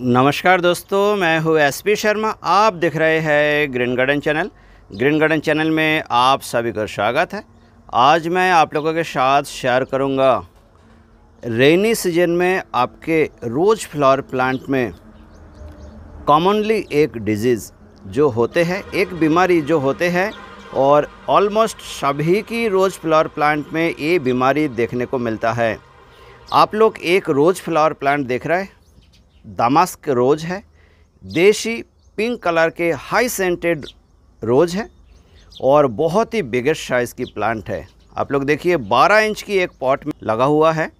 नमस्कार दोस्तों मैं हूँ एसपी शर्मा आप देख रहे हैं green garden channel green garden channel में आप सभी का स्वागत है आज मैं आप लोगों के साथ शेयर करूँगा रेनी सीजन में आपके रोज़ फ्लावर प्लांट में कॉमनली एक डिजीज़ जो होते हैं एक बीमारी जो होते हैं और ऑलमोस्ट सभी की रोज़ फ्लावर प्लांट में ये बीमारी देखने को मिलता है आप लोग एक रोज़ फ्लावर प्लांट देख रहे हैं दामास्क रोज़ है देशी पिंक कलर के हाई सेंटेड रोज़ है और बहुत ही बिगेस्ट साइज़ की प्लांट है आप लोग देखिए 12 इंच की एक पॉट में लगा हुआ है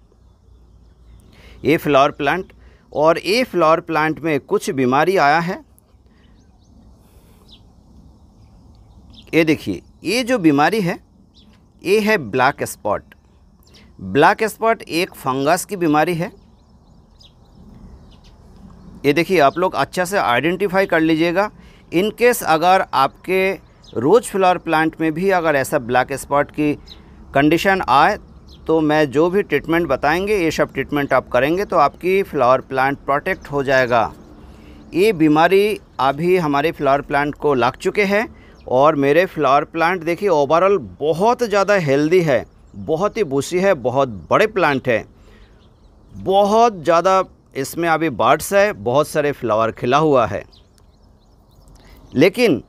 ये फ्लावर प्लांट और ये फ्लावर प्लांट में कुछ बीमारी आया है ये देखिए ये जो बीमारी है ये है ब्लैक स्पॉट ब्लैक स्पॉट एक फंगस की बीमारी है ये देखिए आप लोग अच्छा से आइडेंटिफाई कर लीजिएगा इन केस अगर आपके रोज फ्लावर प्लांट में भी अगर ऐसा ब्लैक स्पॉट की कंडीशन आए तो मैं जो भी ट्रीटमेंट बताएंगे ये सब ट्रीटमेंट आप करेंगे तो आपकी फ्लावर प्लांट प्रोटेक्ट हो जाएगा ये बीमारी अभी हमारे फ्लावर प्लांट को लग चुके हैं और मेरे फ्लावर प्लांट देखिए ओवरऑल बहुत ज़्यादा हेल्दी है बहुत ही बूसी है बहुत बड़े प्लांट है बहुत ज़्यादा इसमें अभी बर्ड्स है बहुत सारे फ्लावर खिला हुआ है लेकिन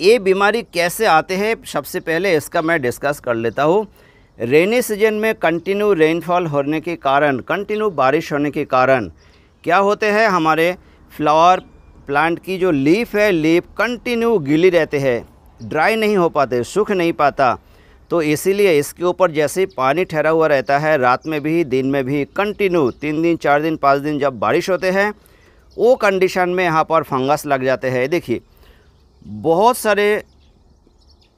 ये बीमारी कैसे आते हैं सबसे पहले इसका मैं डिस्कस कर लेता हूँ रेनी सीजन में कंटिन्यू रेनफॉल होने के कारण कंटिन्यू बारिश होने के कारण क्या होते हैं हमारे फ्लावर प्लांट की जो लीफ है लीफ कंटिन्यू गीली रहते हैं ड्राई नहीं हो पाते सूख नहीं पाता तो इसीलिए इसके ऊपर जैसे पानी ठहरा हुआ रहता है रात में भी दिन में भी कंटिन्यू तीन दिन चार दिन पाँच दिन जब बारिश होते हैं वो कंडीशन में यहाँ पर फंगस लग जाते हैं देखिए बहुत सारे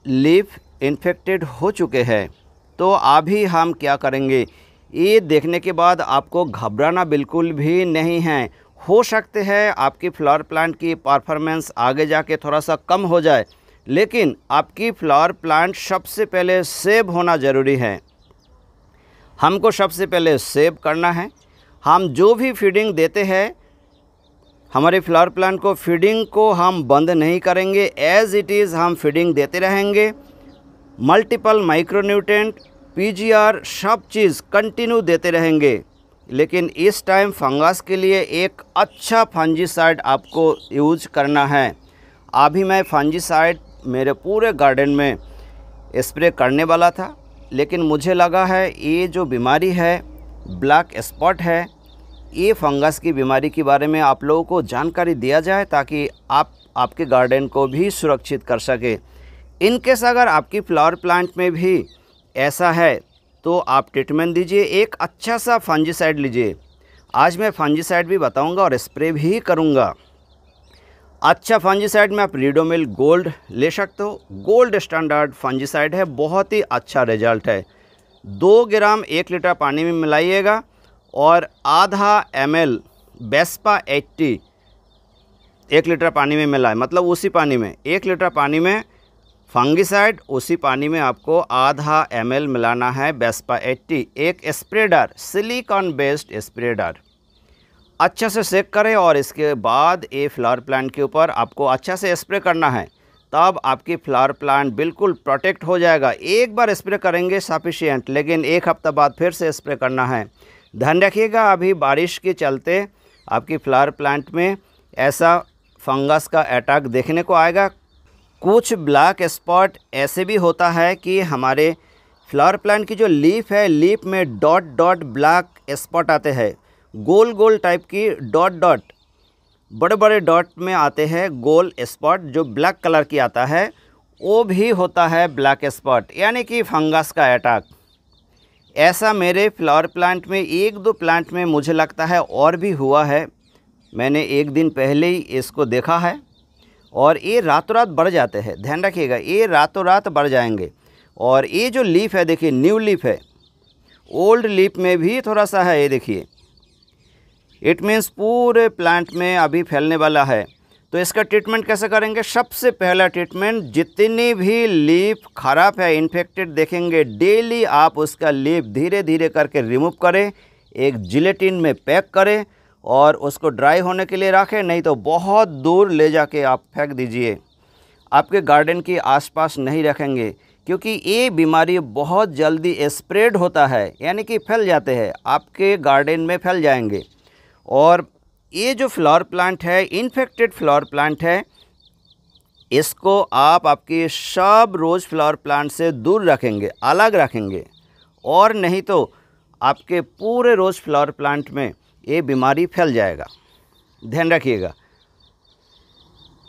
लीफ इन्फेक्टेड हो चुके हैं तो अभी हम क्या करेंगे ये देखने के बाद आपको घबराना बिल्कुल भी नहीं है हो सकते हैं आपकी फ्लावर प्लांट की परफॉर्मेंस आगे जाके थोड़ा सा कम हो जाए लेकिन आपकी फ्लावर प्लांट सबसे पहले सेब होना ज़रूरी है हमको सबसे पहले सेब करना है हम जो भी फीडिंग देते हैं हमारे फ्लावर प्लांट को फीडिंग को हम बंद नहीं करेंगे एज़ इट इज़ हम फीडिंग देते रहेंगे मल्टीपल माइक्रोन्यूट्रेंट पीजीआर सब चीज़ कंटिन्यू देते रहेंगे लेकिन इस टाइम फंगस के लिए एक अच्छा फंजीसाइड आपको यूज करना है अभी मैं फंजीसाइड मेरे पूरे गार्डन में स्प्रे करने वाला था लेकिन मुझे लगा है ये जो बीमारी है ब्लैक स्पॉट है ये फंगस की बीमारी के बारे में आप लोगों को जानकारी दिया जाए ताकि आप आपके गार्डन को भी सुरक्षित कर सके इनकेस अगर आपकी फ्लावर प्लांट में भी ऐसा है तो आप ट्रीटमेंट दीजिए एक अच्छा सा फंजीसाइड लीजिए आज मैं फंजीसाइड भी बताऊंगा और स्प्रे भी करूंगा अच्छा फंजीसाइड में आप रिडोमिल गोल्ड ले सकते हो गोल्ड स्टैंडर्ड फंजीसाइड है बहुत ही अच्छा रिजल्ट है दो ग्राम एक लीटर पानी में मिलाइएगा और आधा एम एल बेस्पा एट्टी एक लीटर पानी में मिलाए मतलब उसी पानी में एक लीटर पानी में फंगिसाइड उसी पानी में आपको आधा एम मिलाना है बेस्पा एट्टी एक स्प्रेडर सिलिकॉन बेस्ड स्प्रेडर अच्छे से सेक करें और इसके बाद ये फ्लावर प्लांट के ऊपर आपको अच्छा से स्प्रे करना है तब आपकी फ्लावर प्लांट बिल्कुल प्रोटेक्ट हो जाएगा एक बार स्प्रे करेंगे सफिशियंट लेकिन एक हफ्ता बाद फिर से स्प्रे करना है ध्यान रखिएगा अभी बारिश के चलते आपकी फ्लावर प्लांट में ऐसा फंगस का अटैक देखने को आएगा कुछ ब्लैक स्पॉट ऐसे भी होता है कि हमारे फ्लावर प्लांट की जो लीफ है लीफ में डॉट डॉट ब्लैक स्पॉट आते हैं गोल गोल टाइप की डॉट डॉट बड़े बड़े डॉट में आते हैं गोल स्पॉट जो ब्लैक कलर की आता है वो भी होता है ब्लैक स्पॉट यानी कि फंगस का अटैक ऐसा मेरे फ्लावर प्लांट में एक दो प्लांट में मुझे लगता है और भी हुआ है मैंने एक दिन पहले ही इसको देखा है और ये रातों रात बढ़ जाते हैं ध्यान रखिएगा ये रातों रात बढ़ जाएंगे और ये जो लीफ है देखिए न्यू लीफ है ओल्ड लीफ में भी थोड़ा सा है ये देखिए इट मीन्स पूरे प्लांट में अभी फैलने वाला है तो इसका ट्रीटमेंट कैसे करेंगे सबसे पहला ट्रीटमेंट जितनी भी लीफ खराब है इन्फेक्टेड देखेंगे डेली आप उसका लीफ धीरे धीरे करके रिमूव करें एक जिलेटिन में पैक करें और उसको ड्राई होने के लिए रखें नहीं तो बहुत दूर ले जाके आप फेंक दीजिए आपके गार्डन के आसपास नहीं रखेंगे क्योंकि ये बीमारी बहुत जल्दी स्प्रेड होता है यानी कि फैल जाते हैं आपके गार्डन में फैल जाएंगे और ये जो फ्लावर प्लांट है इन्फेक्टेड फ्लावर प्लांट है इसको आप आपके सब रोज़ फ्लावर प्लांट से दूर रखेंगे अलग रखेंगे और नहीं तो आपके पूरे रोज़ फ्लावर प्लांट में ये बीमारी फैल जाएगा ध्यान रखिएगा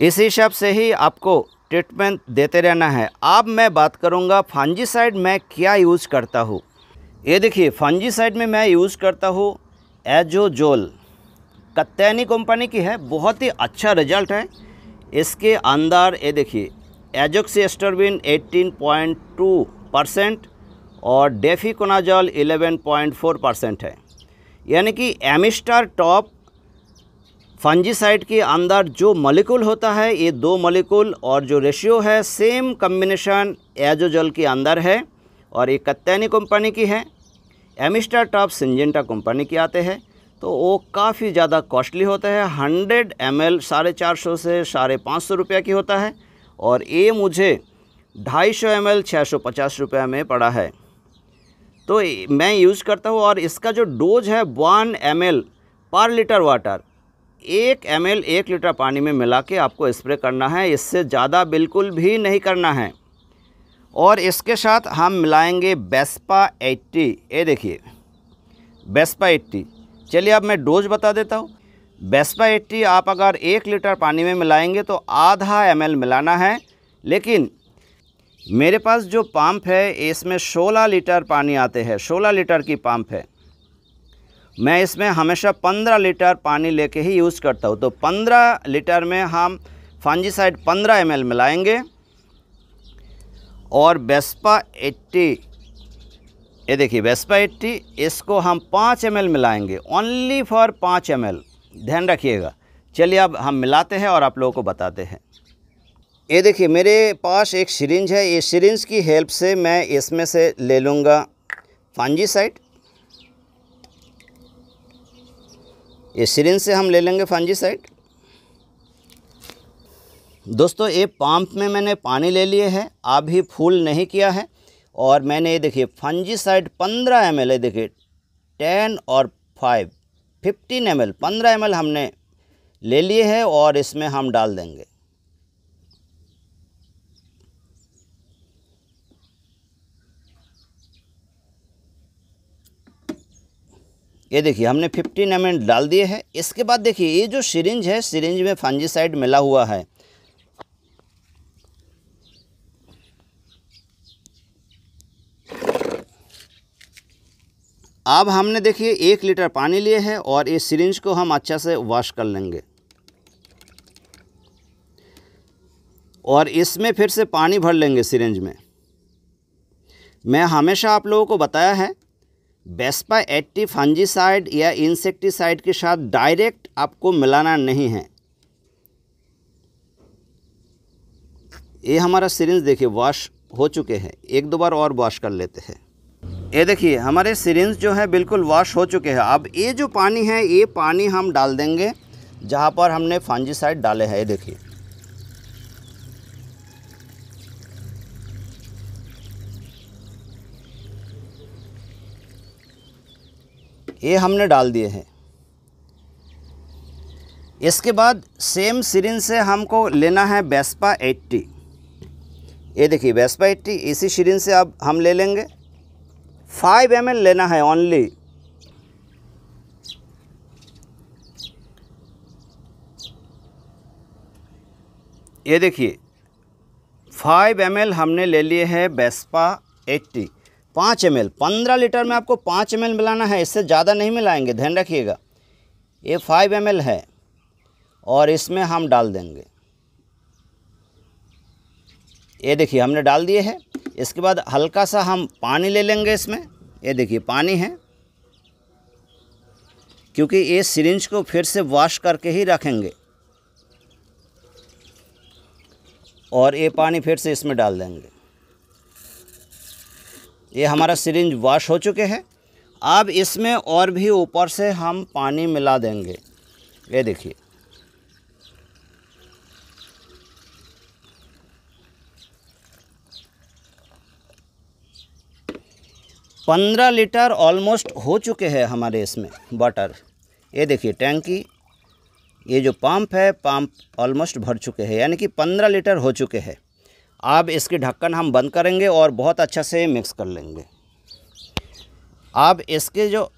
इस हिसाब से ही आपको ट्रीटमेंट देते रहना है अब मैं बात करूंगा फंजीसाइड मैं क्या यूज़ करता हूँ ये देखिए फंजीसाइड में मैं यूज़ करता हूँ एजोजोल कत्यानी कंपनी की है बहुत ही अच्छा रिजल्ट है इसके अंदर ये देखिए एजोक्सीस्टरबिन 18.2 परसेंट और डेफिकोनाजल 11.4 परसेंट है यानी कि एमिस्टर टॉप फंजीसाइड के अंदर जो मलिकुल होता है ये दो मलिकुल और जो रेशियो है सेम कम्बिनेशन एजोजल के अंदर है और ये कत्यानी कंपनी की है एमिस्टर टॉप सिंजेंटा कंपनी की आते हैं तो वो काफ़ी ज़्यादा कॉस्टली होता है हंड्रेड एम एल साढ़े चार सौ से साढ़े पाँच सौ रुपये की होता है और ये मुझे ढाई सौ एम एल छः सौ पचास रुपये में पड़ा है तो मैं यूज़ करता हूँ और इसका जो डोज है one M L per litre water एक एम एल एक लीटर पानी में मिला के आपको स्प्रे करना है इससे ज़्यादा बिल्कुल भी नहीं करना है और इसके साथ हम मिलाएंगे बेस्पा 80 ये देखिए बेस्पा एट्टी चलिए अब मैं डोज बता देता हूँ बेस्पा एट्टी आप अगर एक लीटर पानी में मिलाएंगे तो आधा एम मिलाना है लेकिन मेरे पास जो पम्प है इसमें 16 लीटर पानी आते हैं 16 लीटर की पम्प है मैं इसमें हमेशा 15 लीटर पानी लेके ही यूज़ करता हूँ तो 15 लीटर में हम फांजीसाइड 15 एम मिलाएंगे और बेस्पा एट्टी ये देखिए वेस्पा एट्टी इसको हम पाँच एम मिलाएंगे ओनली फॉर पाँच एम ध्यान रखिएगा चलिए अब हम मिलाते हैं और आप लोगों को बताते हैं ये देखिए मेरे पास एक सिरिंज है ये सिरिंज की हेल्प से मैं इसमें से ले लूँगा फंजीसाइड ये सिरिंज से हम ले लेंगे फंजीसाइड दोस्तों ये पंप में मैंने पानी ले लिए है अभी फूल नहीं किया है और मैंने ये देखिए फंजीसाइड पंद्रह एम एल है देखिए टेन और फाइव फिफ्टीन एम एल पंद्रह एम एल हमने ले लिए हैं और इसमें हम डाल देंगे ये देखिए हमने 15 एम डाल दिए हैं इसके बाद देखिए ये जो सिरिंज है सिरिंज में फंजीसाइड मिला हुआ है अब हमने देखिए एक लीटर पानी लिए है और इस सिरिंज को हम अच्छा से वॉश कर लेंगे और इसमें फिर से पानी भर लेंगे सिरिंज में मैं हमेशा आप लोगों को बताया है बेस्पा एट्टी फंजीसाइड या इंसेक्टिसाइड के साथ डायरेक्ट आपको मिलाना नहीं है ये हमारा सिरिंज देखिए वॉश हो चुके हैं एक दो बार और वॉश कर लेते हैं ये देखिए हमारे सिरिंज जो है बिल्कुल वॉश हो चुके हैं अब ये जो पानी है ये पानी हम डाल देंगे जहाँ पर हमने फांजीसाइड डाले हैं ये देखिए ये हमने डाल दिए हैं इसके बाद सेम सिरिंज से हमको लेना है बेस्पा 80 ये देखिए बेस्पा 80 इसी सिरिंज से अब हम ले लेंगे फाइव एम लेना है ओनली ये देखिए फाइव एम हमने ले लिए है बेस्पा एट्टी पाँच एम एल पंद्रह लीटर में आपको पाँच एम एल मिलाना है इससे ज़्यादा नहीं मिलाएंगे ध्यान रखिएगा ये फाइव एम एल है और इसमें हम डाल देंगे ये देखिए हमने डाल दिए हैं इसके बाद हल्का सा हम पानी ले लेंगे इसमें ये देखिए पानी है क्योंकि ये सिरिंज को फिर से वॉश करके ही रखेंगे और ये पानी फिर से इसमें डाल देंगे ये हमारा सिरिंज वॉश हो चुके हैं अब इसमें और भी ऊपर से हम पानी मिला देंगे ये देखिए पंद्रह लीटर ऑलमोस्ट हो चुके हैं हमारे इसमें वाटर ये देखिए टैंकी ये जो पंप है पंप ऑलमोस्ट भर चुके हैं यानी कि पंद्रह लीटर हो चुके हैं अब इसकी ढक्कन हम बंद करेंगे और बहुत अच्छा से मिक्स कर लेंगे अब इसके जो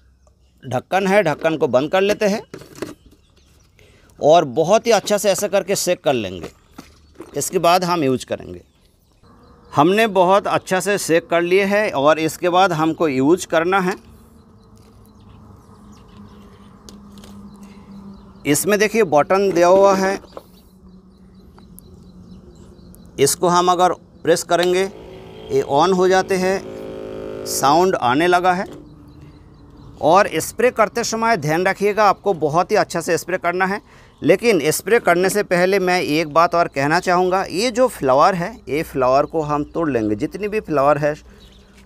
ढक्कन है ढक्कन को बंद कर लेते हैं और बहुत ही अच्छा से ऐसा करके सेक कर लेंगे इसके बाद हम यूज करेंगे हमने बहुत अच्छा से सेक कर लिए है और इसके बाद हमको यूज करना है इसमें देखिए बटन दिया हुआ है इसको हम अगर प्रेस करेंगे ये ऑन हो जाते हैं साउंड आने लगा है और स्प्रे करते समय ध्यान रखिएगा आपको बहुत ही अच्छा से स्प्रे करना है लेकिन स्प्रे करने से पहले मैं एक बात और कहना चाहूँगा ये जो फ्लावर है ये फ्लावर को हम तोड़ लेंगे जितनी भी फ्लावर है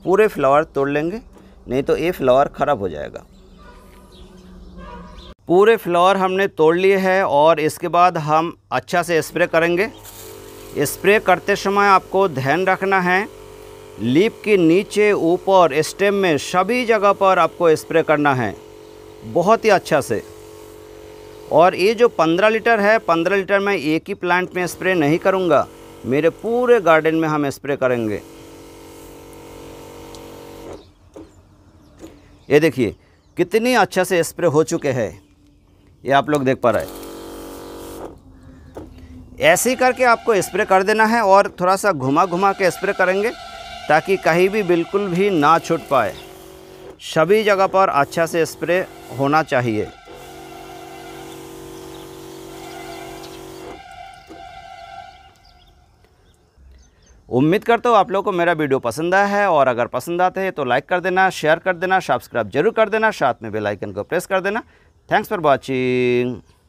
पूरे फ्लावर तोड़ लेंगे नहीं तो ये फ्लावर ख़राब हो जाएगा पूरे फ्लावर हमने तोड़ लिए हैं और इसके बाद हम अच्छा से स्प्रे करेंगे स्प्रे करते समय आपको ध्यान रखना है लीप के नीचे ऊपर स्टेम में सभी जगह पर आपको स्प्रे करना है बहुत ही अच्छा से और ये जो 15 लीटर है 15 लीटर मैं एक ही प्लांट में स्प्रे नहीं करूँगा मेरे पूरे गार्डन में हम स्प्रे करेंगे ये देखिए कितनी अच्छा से स्प्रे हो चुके हैं ये आप लोग देख पा रहे हैं ऐसे ही करके आपको स्प्रे कर देना है और थोड़ा सा घुमा घुमा के स्प्रे करेंगे ताकि कहीं भी बिल्कुल भी ना छूट पाए सभी जगह पर अच्छा से स्प्रे होना चाहिए उम्मीद करता हूँ आप लोगों को मेरा वीडियो पसंद आया है और अगर पसंद आते हैं तो लाइक कर देना शेयर कर देना सब्सक्राइब जरूर कर देना साथ में बेल आइकन को प्रेस कर देना थैंक्स फॉर वॉचिंग